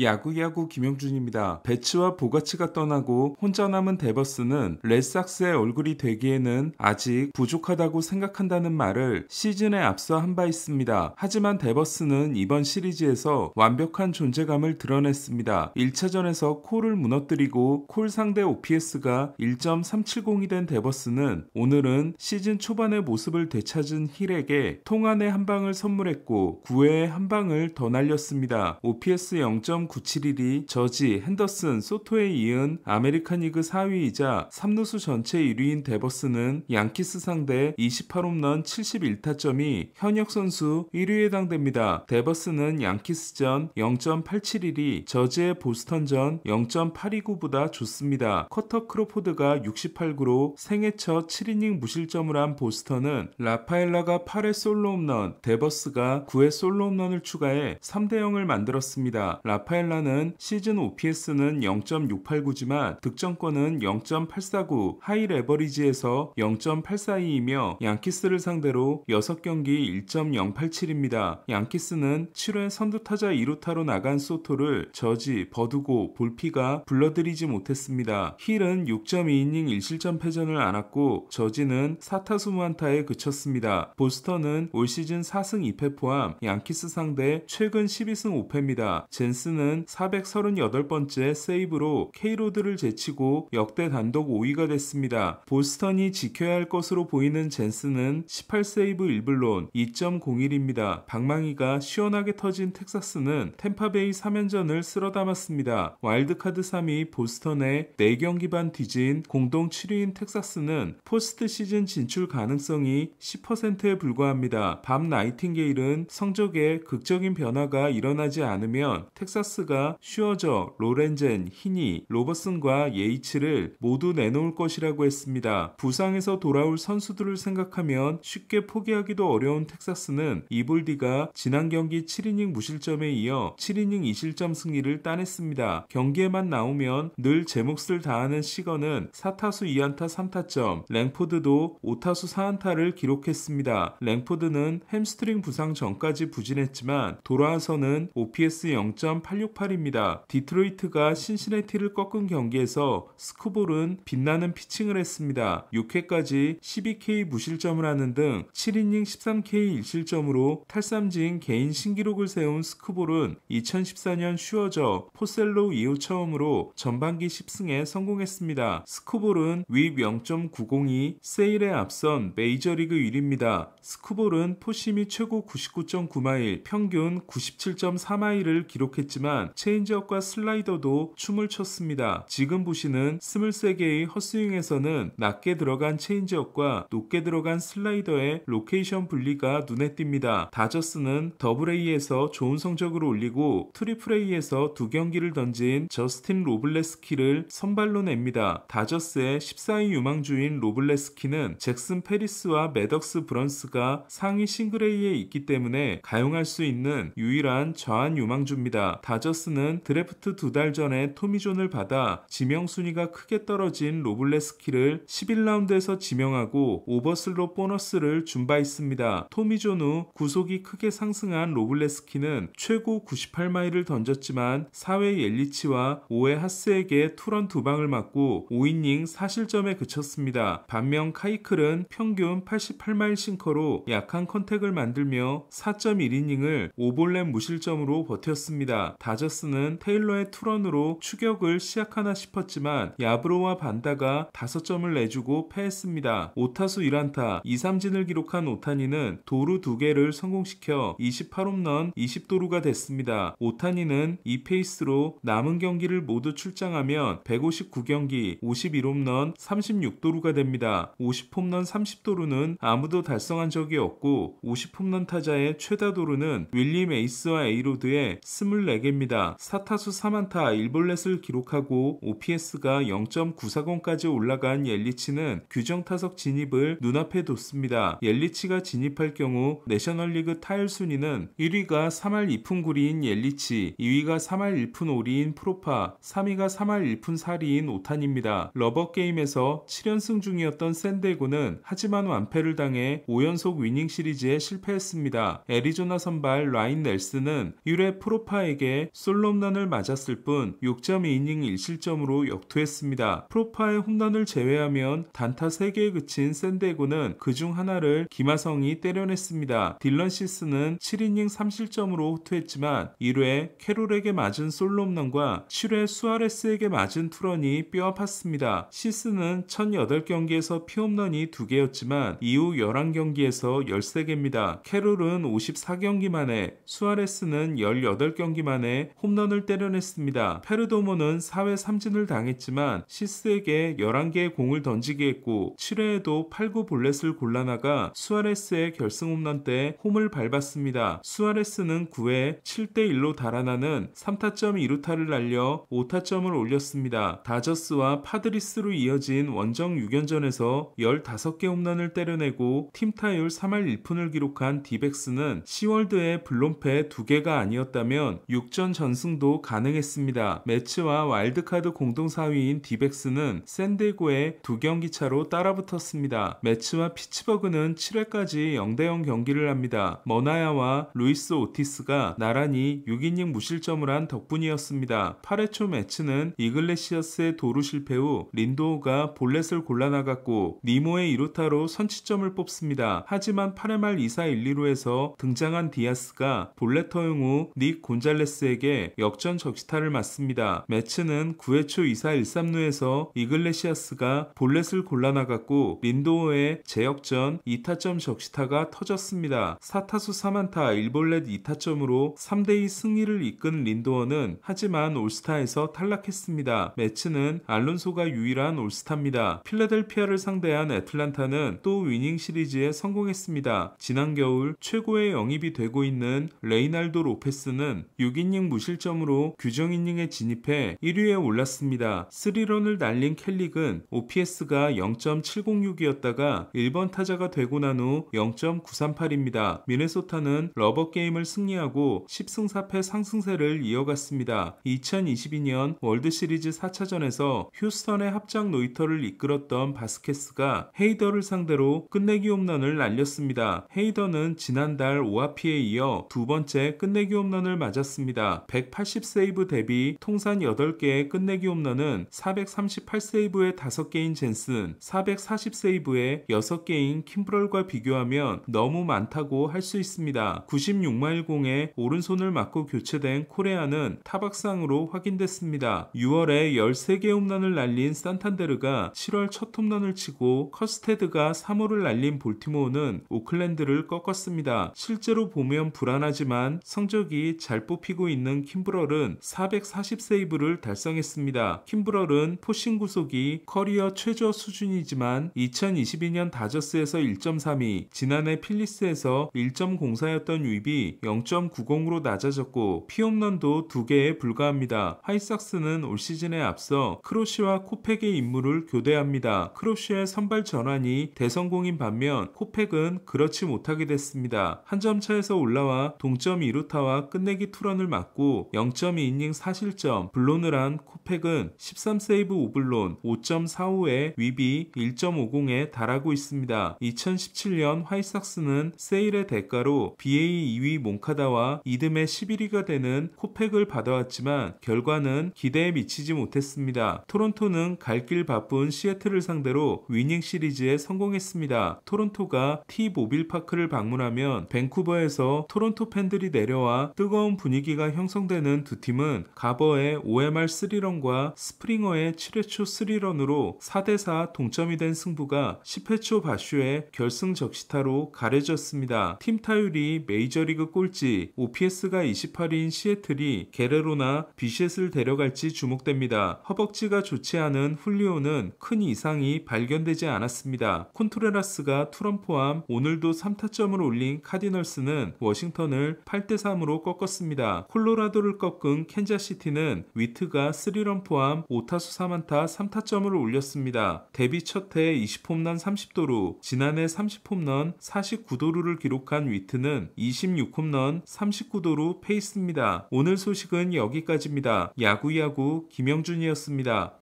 야구야구 김영준입니다. 배츠와 보가치가 떠나고 혼자 남은 데버스는 레드삭스의 얼굴이 되기에는 아직 부족하다고 생각한다는 말을 시즌에 앞서 한 바 있습니다. 하지만 데버스는 이번 시리즈에서 완벽한 존재감을 드러냈습니다. 1차전에서 콜을 무너뜨리고 콜 상대 OPS가 1.370이 된 데버스는 오늘은 시즌 초반의 모습을 되찾은 힐에게 통안의 한 방을 선물했고 9회에 한 방을 더 날렸습니다. OPS 0. 3.971이 저지, 핸더슨, 소토에 이은 아메리칸 리그 4위이자 3루수 전체 1위인 데버스는 양키스 상대 28홈런 71타점이 현역 선수 1위에 해당됩니다. 데버스는 양키스전 0.871이 저지의 보스턴전 0.829보다 좋습니다. 커터 크로포드가 68구로 생애 첫 7이닝 무실점을 한 보스턴은 라파엘라가 8회 솔로 홈런, 데버스가 9회 솔로 홈런을 추가해 3대 0을 만들었습니다. 라파 라카엘라는 시즌 OPS는 0.689지만 득점권은 0.849 하이 레버리지에서 0.842이며 양키스를 상대로 6경기 1.087입니다. 양키스는 7회 선두타자 2루타로 나간 소토를 저지, 버두고, 볼피가 불러들이지 못했습니다. 힐은 6.2이닝 1실점 패전을 안았고 저지는 4타수 무안타에 그쳤습니다. 보스턴은 올 시즌 4승 2패 포함 양키스 상대 최근 12승 5패입니다. 젠스는 선수는 438번째 세이브로 케이로드를 제치고 역대 단독 5위가 됐습니다. 보스턴이 지켜야 할 것으로 보이는 젠스는 18세이브 1블론 2.01입니다. 방망이가 시원하게 터진 텍사스는 템파베이 3연전을 쓸어 담았습니다. 와일드카드 3위 보스턴의 4경기 반 뒤진 공동 7위인 텍사스는 포스트 시즌 진출 가능성이 10%에 불과합니다. 밤 나이팅게일은 성적에 극적인 변화가 일어나지 않으면 텍사스 찰스가 슈어저, 로렌젠, 히니, 로버슨과 예이치를 모두 내놓을 것이라고 했습니다. 부상에서 돌아올 선수들을 생각하면 쉽게 포기하기도 어려운 텍사스는 이블디가 지난 경기 7이닝 무실점에 이어 7이닝 2실점 승리를 따냈습니다. 경기에만 나오면 늘 제 몫을 다하는 시건은 4타수 2안타 3타점, 랭포드도 5타수 4안타를 기록했습니다. 랭포드는 햄스트링 부상 전까지 부진했지만 돌아와서는 OPS 0.8 868입니다. 디트로이트가 신시내티를 꺾은 경기에서 스쿠볼은 빛나는 피칭을 했습니다. 6회까지 12K 무실점을 하는 등 7이닝 13K 1실점으로 탈삼진 개인 신기록을 세운 스쿠볼은 2014년 슈어저 포셀로 이후 처음으로 전반기 10승에 성공했습니다. 스쿠볼은위 0.902 세일에 앞선 메이저리그 1위입니다. 스쿠볼은 포심이 최고 99.9마일, 평균 97.4마일을 기록했지만 있지만 체인지업과 슬라이더도 춤을 췄습니다. 지금 보시는 23개의 헛스윙에서는 낮게 들어간 체인지업과 높게 들어간 슬라이더의 로케이션 분리가 눈에 띕니다. 다저스는 더블 A에서 좋은 성적을 올리고 트리플 A에서 두 경기를 던진 저스틴 로블레스키를 선발로 냅니다. 다저스의 14위 유망주인 로블레스키는 잭슨 페리스와 매덕스 브런스가 상위 싱글 A에 있기 때문에 가용할 수 있는 유일한 저한 유망주입니다. 다 다저스는 드래프트 두 달 전에 토미존을 받아 지명 순위가 크게 떨어진 로블레스키를 11라운드에서 지명하고 오버슬로 보너스를 준 바 있습니다. 토미존 후 구속이 크게 상승한 로블레스키는 최고 98마일을 던졌지만 4회 옐리치와 5회 하스에게 투런 두 방을 맞고 5이닝 사실점에 그쳤습니다. 반면 카이클은 평균 88마일 싱커로 약한 컨택을 만들며 4.1이닝을 오볼렘 무실점으로 버텼습니다. 다저스는 테일러의 투런으로 추격을 시작하나 싶었지만 야브로와 반다가 5점을 내주고 패했습니다. 5타수 1안타 2 3진을 기록한 오타니는 도루 2개를 성공시켜 28홈런 20도루가 됐습니다. 오타니는 이 페이스로 남은 경기를 모두 출장하면 159경기 51홈런 36도루가 됩니다. 50홈런 30도루는 아무도 달성한 적이 없고 50홈런 타자의 최다 도루는 윌리 메이스와 에이로드의 24개 내립니다. 스타수 사만타 1볼넷을 기록하고 OPS가 0.940까지 올라간 옐리치는 규정 타석 진입을 눈앞에 뒀습니다. 옐리치가 진입할 경우 내셔널리그 타율 순위는 1위가 3할 2푼 9리인 옐리치, 2위가 3할 1푼 5리인 프로파, 3위가 3할 1푼 4리인 오탄입니다. 러버 게임에서 7연승 중이었던 샌데고는 하지만 완패를 당해 5연속 위닝 시리즈에 실패했습니다. 애리조나 선발 라인 넬슨은 1회 프로파에게 솔롬난을 맞았을 뿐 6.2이닝 1실점으로 역투했습니다. 프로파의 홈런을 제외하면 단타 3개에 그친 샌데고는 그 중 하나를 김하성이 때려냈습니다. 딜런 시스는 7이닝 3실점으로 호투했지만 1회 캐롤에게 맞은 솔롬난과 7회 수아레스에게 맞은 투런이 뼈아팠습니다. 시스는 1008경기에서 피홈런이 2개였지만 이후 11경기에서 13개입니다. 캐롤은 54경기 만에 수아레스는 18경기 만에 홈런을 때려냈습니다. 페르도모는 4회 3진을 당했지만 시스에게 11개의 공을 던지게 했고 7회에도 8구 볼넷을 골라나가 수아레스의 결승 홈런 때 홈을 밟았습니다. 수아레스는 9회 7대1로 달아나는 3타점 2루타를 날려 5타점을 올렸습니다. 다저스와 파드리스로 이어진 원정 6연전에서 15개 홈런을 때려내고 팀 타율 3할 1푼을 기록한 디벡스는 시월드의 블롬패 2개가 아니었다면 6점 역전 전승도 가능했습니다. 매츠와 와일드카드 공동 4위인 디벡스는 샌디고에 두 경기 차로 따라붙었습니다. 매츠와 피츠버그는 7회까지 0대0 경기를 합니다. 머나야와 루이스 오티스가 나란히 6이닝 무실점을 한 덕분이었습니다. 8회 초 매츠는 이글레시아스의 도루 실패 후 린도우가 볼넷을 골라나갔고 니모의 이루타로 선취점을 뽑습니다. 하지만 8회 말 2사 1, 2로에서 등장한 디아스가 볼넷 허용 후 닉 곤잘레스 이글에게 역전 적시타를 맞습니다. 매츠는 9회 초 2사 1삼루에서 이글레시아스가 볼넷을 골라나갔고 린도어의 제역전 2타점 적시타가 터졌습니다. 4타수 3안타 1볼넷 2타점으로 3대2 승리를 이끈 린도어는 하지만 올스타에서 탈락했습니다. 매츠는 알론소가 유일한 올스타입니다. 필라델피아를 상대한 애틀란타는 또 위닝 시리즈에 성공했습니다. 지난 겨울 최고의 영입이 되고 있는 레이날도 로페스는 6인 이닝 무실점으로 규정 이닝에 진입해 1위에 올랐습니다. 3런을 날린 켈릭은 OPS가 0.706이었다가 1번 타자가 되고 난 후 0.938입니다. 미네소타는 러버 게임을 승리하고 10승 4패 상승세를 이어갔습니다. 2022년 월드 시리즈 4차전에서 휴스턴의 합작 노이터를 이끌었던 바스케스가 헤이더를 상대로 끝내기 홈런을 날렸습니다. 헤이더는 지난달 오아피에 이어 두 번째 끝내기 홈런을 맞았습니다. 있습니다. 180세이브 대비 통산 8개의 끝내기 홈런은 438세이브의 5개인 젠슨, 440세이브의 6개인 킴브럴과 비교하면 너무 많다고 할 수 있습니다. 96마일 공에 오른손을 맞고 교체된 코레아는 타박상으로 확인됐습니다. 6월에 13개 홈런을 날린 산탄데르가 7월 첫 홈런을 치고 커스테드가 3호를 날린 볼티모어는 오클랜드를 꺾었습니다. 실제로 보면 불안하지만 성적이 잘 뽑히고 있는 있는 킴브럴은 440세이브를 달성했습니다. 킴브럴은 포싱 구속이 커리어 최저 수준이지만 2022년 다저스에서 1.32, 지난해 필리스에서 1.04였던 유입이 0.90으로 낮아졌고 피홈런도 2개에 불과합니다. 하이삭스는 올 시즌에 앞서 크로시와 코펙의 임무를 교대합니다. 크로시의 선발 전환이 대성공인 반면 코펙은 그렇지 못하게 됐습니다. 한 점 차에서 올라와 동점 2루타와 끝내기 투런을 막 낮고 0.2이닝 4실점, 블론을 한코팩은 13세이브 5블론 5.45의 위비 1.50에 달하고 있습니다. 2017년 화이삭스는 세일의 대가로 BA 2위 몽카다와 이듬해 11위가 되는 코팩을 받아왔지만 결과는 기대에 미치지 못했습니다. 토론토는 갈 길 바쁜 시애틀을 상대로 위닝 시리즈에 성공했습니다. 토론토가 T 모빌 파크를 방문하면 밴쿠버에서 토론토 팬들이 내려와 뜨거운 분위기가 형성되는 두 팀은 가버의 OMR 3런과 스프링어의 7회초 3런으로 4대4 동점이 된 승부가 10회초 바슈의 결승 적시타로 가려졌습니다. 팀 타율이 메이저리그 꼴찌, OPS가 28인 시애틀이 게레로나 비셋을 데려갈지 주목됩니다. 허벅지가 좋지 않은 훌리오는 큰 이상이 발견되지 않았습니다. 콘트레라스가 투런 포함 오늘도 3타점을 올린 카디널스는 워싱턴을 8대3으로 꺾었습니다. 콜 콜로라도를 꺾은 캔자시티는 위트가 3런 포함 5타수 3안타 3타점을 올렸습니다. 데뷔 첫해 20홈런 30도루, 지난해 30홈런 49도루를 기록한 위트는 26홈런 39도루 페이스입니다. 오늘 소식은 여기까지입니다. 야구야구 김영준이었습니다.